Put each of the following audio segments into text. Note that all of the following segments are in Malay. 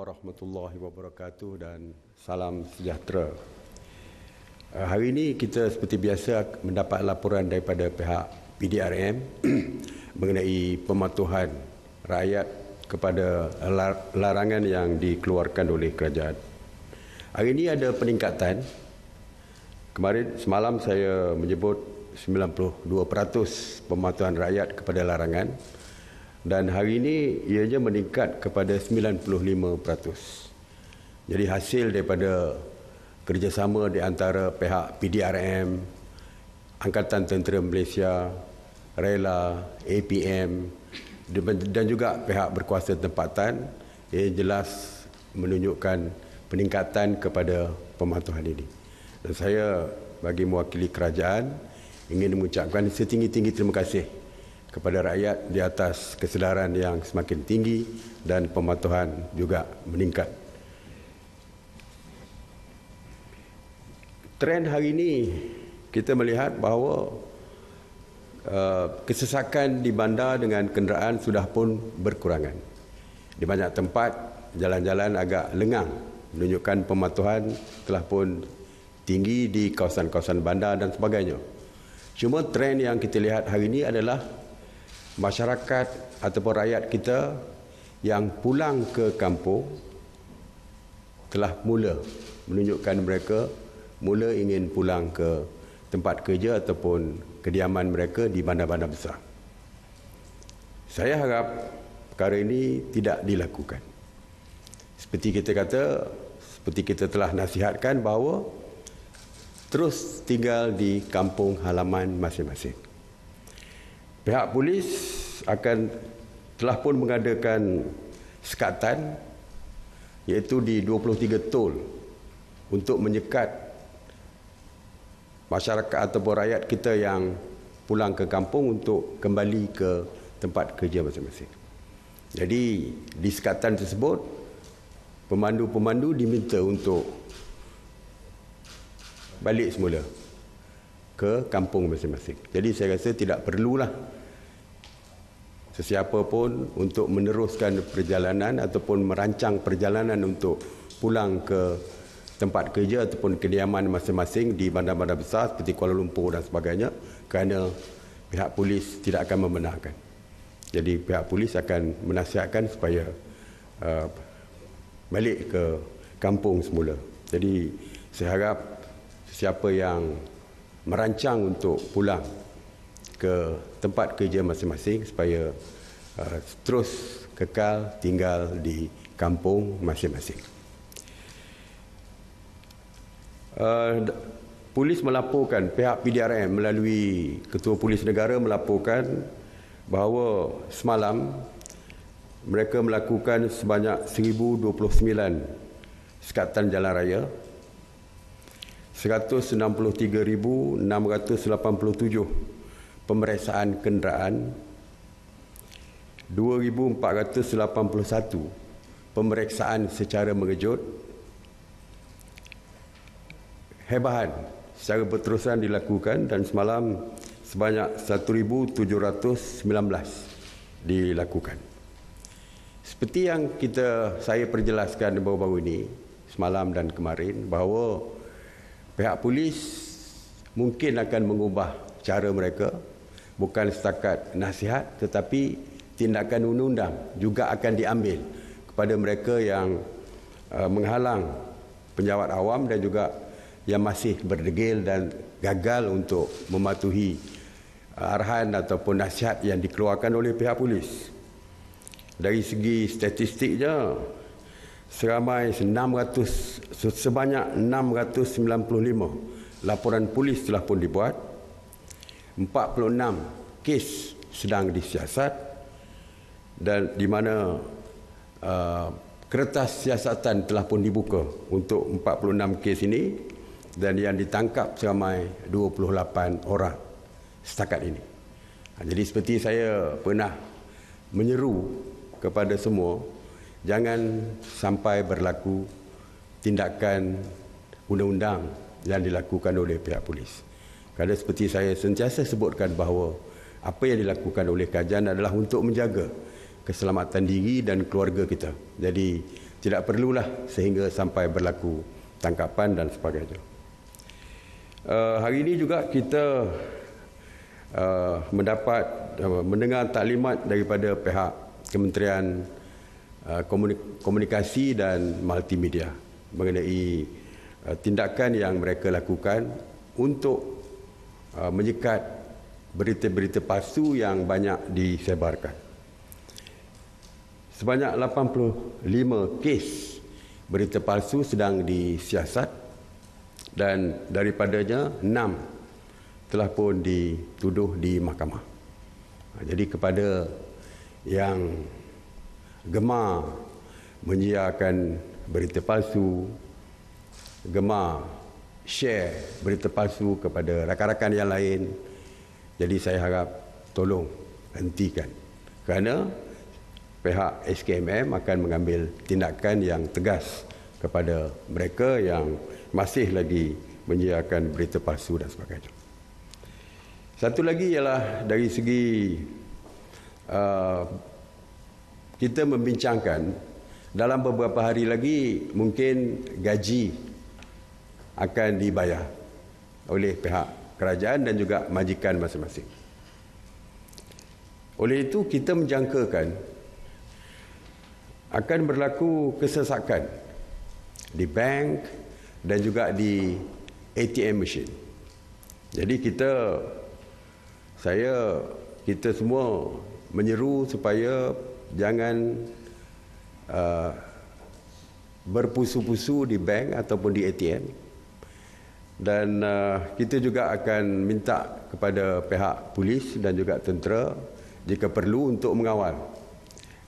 warahmatullahi wabarakatuh dan salam sejahtera. Eh, hari ini kita seperti biasa mendapat laporan daripada pihak PDRM mengenai pematuhan rakyat kepada larangan yang dikeluarkan oleh kerajaan. Hari ini ada peningkatan. Kemarin semalam saya menyebut 92% pematuhan rakyat kepada larangan dan hari ini ia ianya meningkat kepada 95%. Jadi hasil daripada kerjasama di antara pihak PDRM, Angkatan Tentera Malaysia, RELA, APM dan juga pihak berkuasa tempatan ia jelas menunjukkan peningkatan kepada pematuhan ini. Dan saya bagi mewakili kerajaan ingin mengucapkan setinggi-tinggi terima kasih kepada rakyat di atas kesedaran yang semakin tinggi dan pematuhan juga meningkat. Trend hari ini kita melihat bahawa uh, kesesakan di bandar dengan kenderaan sudah pun berkurangan. Di banyak tempat jalan-jalan agak lengang menunjukkan pematuhan telah pun tinggi di kawasan-kawasan bandar dan sebagainya. Cuma trend yang kita lihat hari ini adalah masyarakat ataupun rakyat kita yang pulang ke kampung telah mula menunjukkan mereka mula ingin pulang ke tempat kerja ataupun kediaman mereka di bandar-bandar besar. Saya harap perkara ini tidak dilakukan. Seperti kita kata, seperti kita telah nasihatkan bahawa terus tinggal di kampung halaman masing-masing. Pihak polis akan telah pun mengadakan sekatan iaitu di 23 tol untuk menyekat masyarakat ataupun rakyat kita yang pulang ke kampung untuk kembali ke tempat kerja masing-masing. Jadi di sekatan tersebut pemandu-pemandu diminta untuk balik semula ke kampung masing-masing. Jadi saya rasa tidak perlulah sesiapa pun untuk meneruskan perjalanan ataupun merancang perjalanan untuk pulang ke tempat kerja ataupun kediaman masing-masing di bandar-bandar besar seperti Kuala Lumpur dan sebagainya kerana pihak polis tidak akan membenarkan. Jadi pihak polis akan menasihatkan supaya uh, balik ke kampung semula. Jadi saya harap sesiapa yang merancang untuk pulang ke tempat kerja masing-masing supaya uh, terus kekal tinggal di kampung masing-masing. Uh, polis melaporkan pihak PDRM melalui Ketua Polis Negara melaporkan bahawa semalam mereka melakukan sebanyak 1029 sekatan jalan raya 163,687 pemeriksaan kenderaan 2481 pemeriksaan secara mengejut hebahan secara berterusan dilakukan dan semalam sebanyak 1719 dilakukan seperti yang kita saya perjelaskan baru-baru ini semalam dan kemarin bahawa pihak polis mungkin akan mengubah cara mereka bukan setakat nasihat tetapi tindakan undang-undang juga akan diambil kepada mereka yang uh, menghalang penjawat awam dan juga yang masih berdegil dan gagal untuk mematuhi uh, arahan ataupun nasihat yang dikeluarkan oleh pihak polis. Dari segi statistiknya, seramai 600, sebanyak 695 laporan polis telah pun dibuat 46 kes sedang disiasat dan di mana uh, kertas siasatan telah pun dibuka untuk 46 kes ini dan yang ditangkap seramai 28 orang setakat ini. Ha, jadi seperti saya pernah menyeru kepada semua jangan sampai berlaku tindakan undang-undang yang dilakukan oleh pihak polis. Kerana seperti saya sentiasa sebutkan bahawa apa yang dilakukan oleh kajian adalah untuk menjaga keselamatan diri dan keluarga kita. Jadi tidak perlulah sehingga sampai berlaku tangkapan dan sebagainya. Uh, hari ini juga kita uh, mendapat uh, mendengar taklimat daripada pihak Kementerian komunikasi dan multimedia mengenai tindakan yang mereka lakukan untuk Uh, menyekat berita-berita palsu yang banyak disebarkan. Sebanyak 85 kes berita palsu sedang disiasat dan daripadanya 6 telah pun dituduh di mahkamah. Uh, jadi kepada yang gemar menyiarkan berita palsu, gemar share berita palsu kepada rakan-rakan yang lain. Jadi saya harap tolong hentikan. Kerana pihak SKMM akan mengambil tindakan yang tegas kepada mereka yang masih lagi menyiarkan berita palsu dan sebagainya. Satu lagi ialah dari segi uh, kita membincangkan dalam beberapa hari lagi mungkin gaji akan dibayar oleh pihak kerajaan dan juga majikan masing-masing. Oleh itu kita menjangkakan akan berlaku kesesakan di bank dan juga di ATM machine. Jadi kita saya kita semua menyeru supaya jangan uh, berpusu-pusu di bank ataupun di ATM dan uh, kita juga akan minta kepada pihak polis dan juga tentera jika perlu untuk mengawal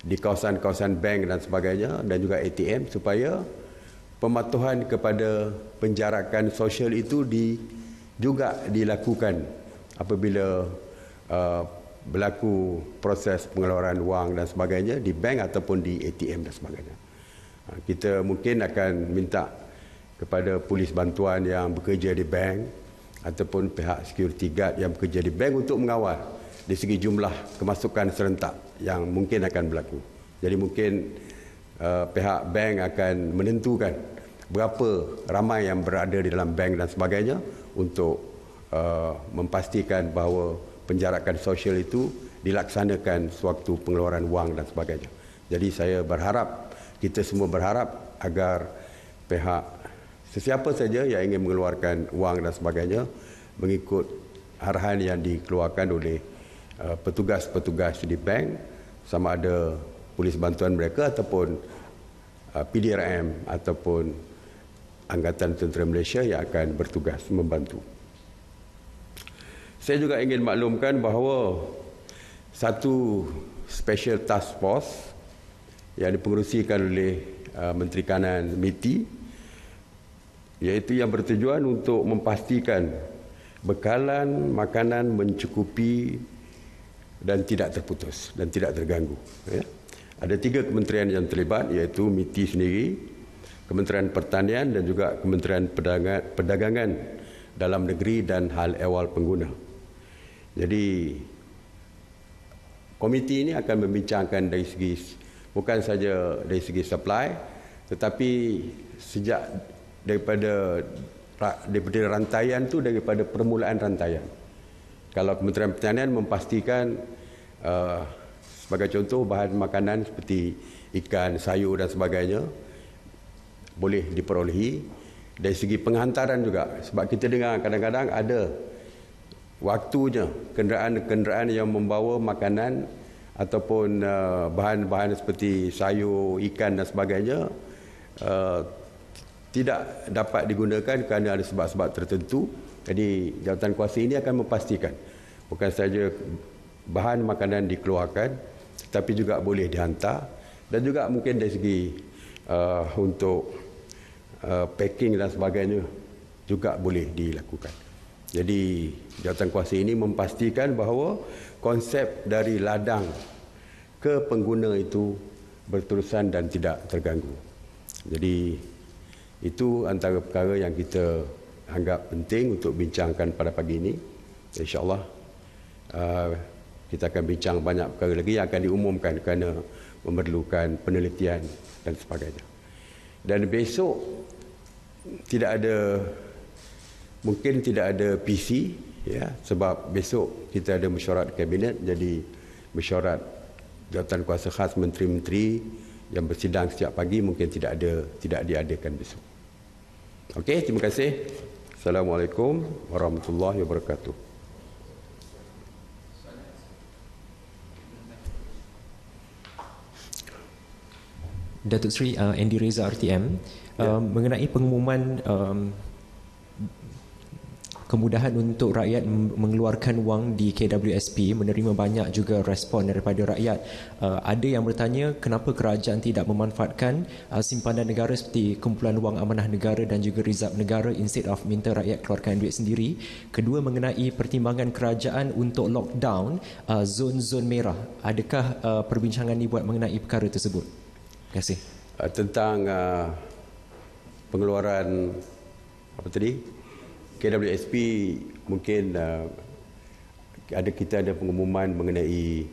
di kawasan-kawasan bank dan sebagainya dan juga ATM supaya pematuhan kepada penjarakan sosial itu di juga dilakukan apabila uh, berlaku proses pengeluaran wang dan sebagainya di bank ataupun di ATM dan sebagainya. Uh, kita mungkin akan minta kepada polis bantuan yang bekerja di bank ataupun pihak security guard yang bekerja di bank untuk mengawal di segi jumlah kemasukan serentak yang mungkin akan berlaku. Jadi mungkin uh, pihak bank akan menentukan berapa ramai yang berada di dalam bank dan sebagainya untuk uh, memastikan bahawa penjarakan sosial itu dilaksanakan sewaktu pengeluaran wang dan sebagainya. Jadi saya berharap kita semua berharap agar pihak sesiapa saja yang ingin mengeluarkan wang dan sebagainya mengikut arahan yang dikeluarkan oleh uh, petugas-petugas di bank sama ada polis bantuan mereka ataupun uh, PDRM ataupun angkatan tentera Malaysia yang akan bertugas membantu. Saya juga ingin maklumkan bahawa satu special task force yang dipengerusikan oleh uh, Menteri Kanan Miti iaitu yang bertujuan untuk memastikan bekalan makanan mencukupi dan tidak terputus dan tidak terganggu. Ya. Ada tiga kementerian yang terlibat iaitu MITI sendiri, Kementerian Pertanian dan juga Kementerian Perdagangan, dalam negeri dan hal ehwal pengguna. Jadi komiti ini akan membincangkan dari segi bukan saja dari segi supply tetapi sejak daripada daripada rantaian tu daripada permulaan rantaian. Kalau Kementerian Pertanian memastikan uh, sebagai contoh bahan makanan seperti ikan, sayur dan sebagainya boleh diperolehi dari segi penghantaran juga sebab kita dengar kadang-kadang ada waktunya kenderaan-kenderaan yang membawa makanan ataupun uh, bahan-bahan seperti sayur, ikan dan sebagainya uh, tidak dapat digunakan kerana ada sebab-sebab tertentu. Jadi jawatan kuasa ini akan memastikan bukan saja bahan makanan dikeluarkan tetapi juga boleh dihantar dan juga mungkin dari segi uh, untuk uh, packing dan sebagainya juga boleh dilakukan. Jadi jawatan kuasa ini memastikan bahawa konsep dari ladang ke pengguna itu berterusan dan tidak terganggu. Jadi itu antara perkara yang kita anggap penting untuk bincangkan pada pagi ini. InsyaAllah uh, kita akan bincang banyak perkara lagi yang akan diumumkan kerana memerlukan penelitian dan sebagainya. Dan besok tidak ada mungkin tidak ada PC ya sebab besok kita ada mesyuarat kabinet jadi mesyuarat jawatan kuasa khas menteri-menteri yang bersidang setiap pagi mungkin tidak ada tidak diadakan besok. Okey, terima kasih. Assalamualaikum warahmatullahi wabarakatuh. Datuk Sri uh, Andy Reza RTM yeah. uh, mengenai pengumuman um, kemudahan untuk rakyat mengeluarkan wang di KWSP menerima banyak juga respon daripada rakyat. Uh, ada yang bertanya kenapa kerajaan tidak memanfaatkan uh, simpanan negara seperti kumpulan wang amanah negara dan juga rizab negara instead of minta rakyat keluarkan duit sendiri. Kedua mengenai pertimbangan kerajaan untuk lockdown uh, zon-zon merah. Adakah uh, perbincangan ini buat mengenai perkara tersebut? Terima kasih. Uh, tentang uh, pengeluaran apa tadi? KWSP mungkin uh, ada kita ada pengumuman mengenai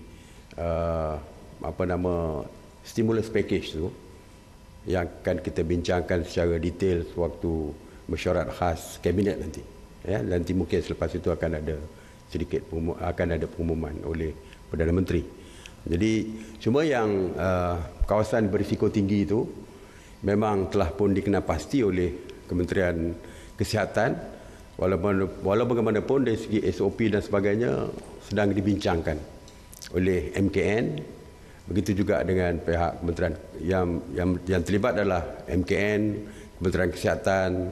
uh, apa nama stimulus package tu yang akan kita bincangkan secara detail sewaktu mesyuarat khas kabinet nanti. Ya, nanti mungkin selepas itu akan ada sedikit akan ada pengumuman oleh Perdana Menteri. Jadi cuma yang uh, kawasan berisiko tinggi itu memang telah pun dikenal pasti oleh Kementerian Kesihatan walaupun walaupun bagaimanapun dari segi SOP dan sebagainya sedang dibincangkan oleh MKN begitu juga dengan pihak kementerian yang yang yang terlibat adalah MKN Kementerian Kesihatan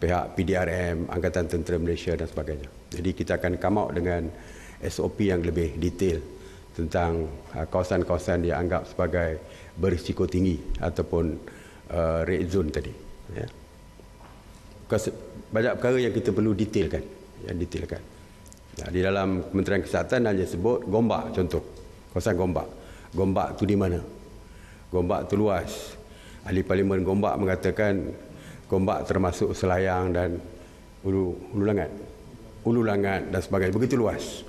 pihak PDRM Angkatan Tentera Malaysia dan sebagainya jadi kita akan come out dengan SOP yang lebih detail tentang uh, kawasan-kawasan yang anggap sebagai berisiko tinggi ataupun uh, red zone tadi ya banyak perkara yang kita perlu detailkan yang detailkan nah, di dalam Kementerian Kesihatan hanya sebut Gombak contoh kawasan Gombak Gombak tu di mana Gombak tu luas ahli parlimen Gombak mengatakan Gombak termasuk Selayang dan Ulu, Ulu Langat Ulu Langat dan sebagainya begitu luas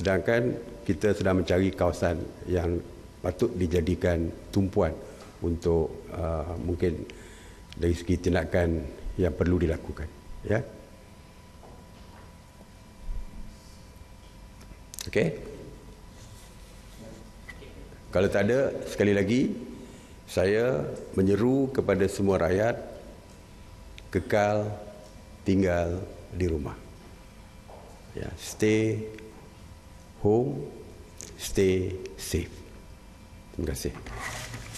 sedangkan kita sedang mencari kawasan yang patut dijadikan tumpuan untuk uh, mungkin dari segi tindakan yang perlu dilakukan. Ya. Okey. Kalau tak ada sekali lagi saya menyeru kepada semua rakyat kekal tinggal di rumah. Ya, stay home, stay safe. Terima kasih.